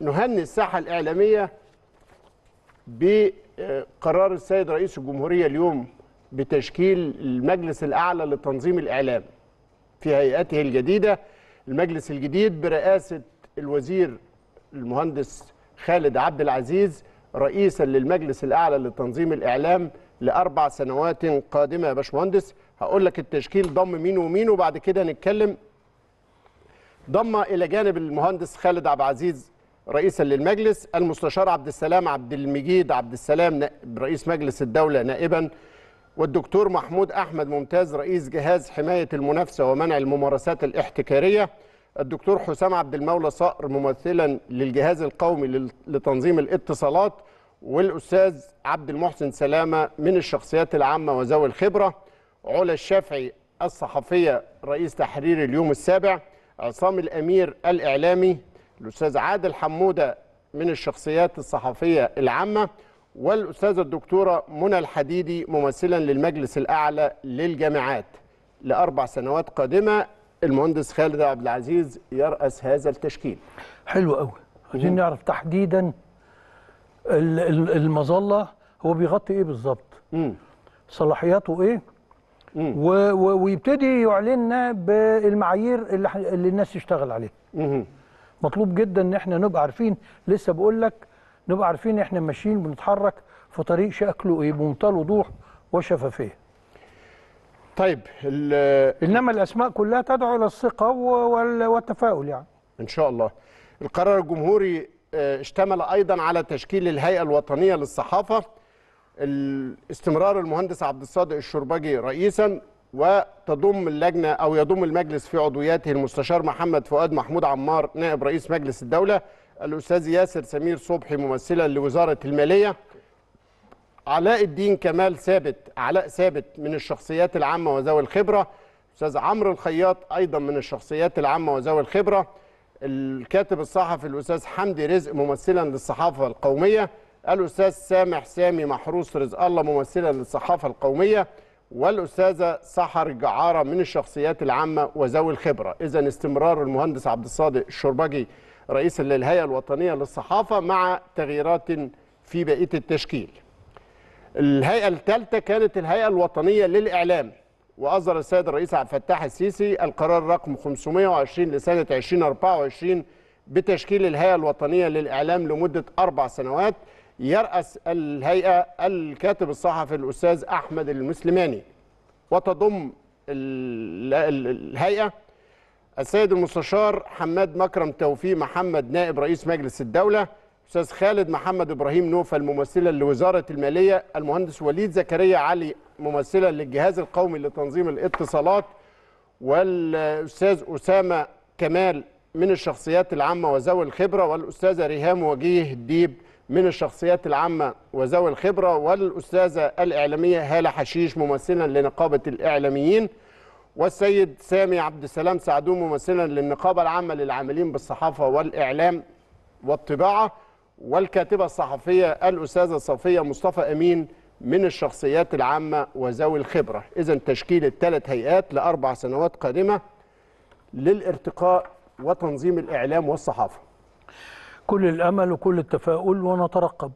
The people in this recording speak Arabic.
نهني الساحة الإعلامية بقرار السيد رئيس الجمهورية اليوم بتشكيل المجلس الأعلى لتنظيم الإعلام في هيئته الجديدة المجلس الجديد برئاسة الوزير المهندس خالد عبد العزيز رئيسا للمجلس الأعلى لتنظيم الإعلام لأربع سنوات قادمة يا باشمهندس هقول لك التشكيل ضم مين ومين وبعد كده نتكلم ضم إلى جانب المهندس خالد عبد العزيز رئيسا للمجلس المستشار عبد السلام عبد المجيد عبد السلام رئيس مجلس الدولة نائبا والدكتور محمود أحمد ممتاز رئيس جهاز حماية المنافسة ومنع الممارسات الاحتكارية الدكتور حسام عبد المولى صقر ممثلا للجهاز القومي لتنظيم الاتصالات والأستاذ عبد المحسن سلامة من الشخصيات العامة وذوي الخبرة علا الشافعي الصحفية رئيس تحرير اليوم السابع عصام الأمير الإعلامي الأستاذ عادل حمودة من الشخصيات الصحفية العامة والأستاذة الدكتورة منى الحديدي ممثلا للمجلس الأعلى للجامعات لأربع سنوات قادمة المهندس خالد عبد العزيز يرأس هذا التشكيل حلو قوي عايزين نعرف تحديدا المظلة هو بيغطي إيه بالظبط صلاحياته إيه ويبتدي يعلننا بالمعايير اللي, اللي الناس تشتغل عليها مطلوب جدا ان احنا نبقى عارفين لسه بقول لك نبقى عارفين احنا ماشيين بنتحرك في طريق شكله ايه بمنتهى الوضوح وشفافيه طيب انما الاسماء كلها تدعو الى الثقه والتفاؤل يعني ان شاء الله القرار الجمهوري آه، اشتمل ايضا على تشكيل الهيئه الوطنيه للصحافه استمرار المهندس عبد الصادق الشربجي رئيسا وتضم اللجنه او يضم المجلس في عضوياته المستشار محمد فؤاد محمود عمار نائب رئيس مجلس الدوله الاستاذ ياسر سمير صبحي ممثلا لوزاره الماليه علاء الدين كمال ثابت علاء ثابت من الشخصيات العامه وذوي الخبره استاذ عمرو الخياط ايضا من الشخصيات العامه وذوي الخبره الكاتب الصحفي الاستاذ حمدي رزق ممثلا للصحافه القوميه الاستاذ سامح سامي محروس رزق الله ممثلا للصحافه القوميه والاستاذه سحر الجعاره من الشخصيات العامه وذوي الخبره اذا استمرار المهندس عبد الصادق الشربجي رئيسا للهيئه الوطنيه للصحافه مع تغييرات في بقيه التشكيل الهيئه الثالثه كانت الهيئه الوطنيه للاعلام واصدر السيد الرئيس عبد الفتاح السيسي القرار رقم 520 لسنه 2024 بتشكيل الهيئه الوطنيه للاعلام لمده اربع سنوات يرأس الهيئة الكاتب الصحفي الأستاذ أحمد المسلماني وتضم الهيئة السيد المستشار حماد مكرم توفيق محمد نائب رئيس مجلس الدولة أستاذ خالد محمد إبراهيم نوفا الممثلة لوزارة المالية المهندس وليد زكريا علي ممثلة للجهاز القومي لتنظيم الاتصالات والأستاذ أسامة كمال من الشخصيات العامة وذوي الخبرة والأستاذة ريهام وجيه ديب من الشخصيات العامة وذوي الخبرة والأستاذة الإعلامية هالة حشيش ممثلا لنقابة الإعلاميين والسيد سامي عبد السلام سعدون ممثلا للنقابة العامة للعاملين بالصحافة والإعلام والطباعة والكاتبة الصحفية الأستاذة صفية مصطفى أمين من الشخصيات العامة وذوي الخبرة إذا تشكيل الثلاث هيئات لأربع سنوات قادمة للارتقاء وتنظيم الإعلام والصحافة كل الامل وكل التفاؤل ونترقب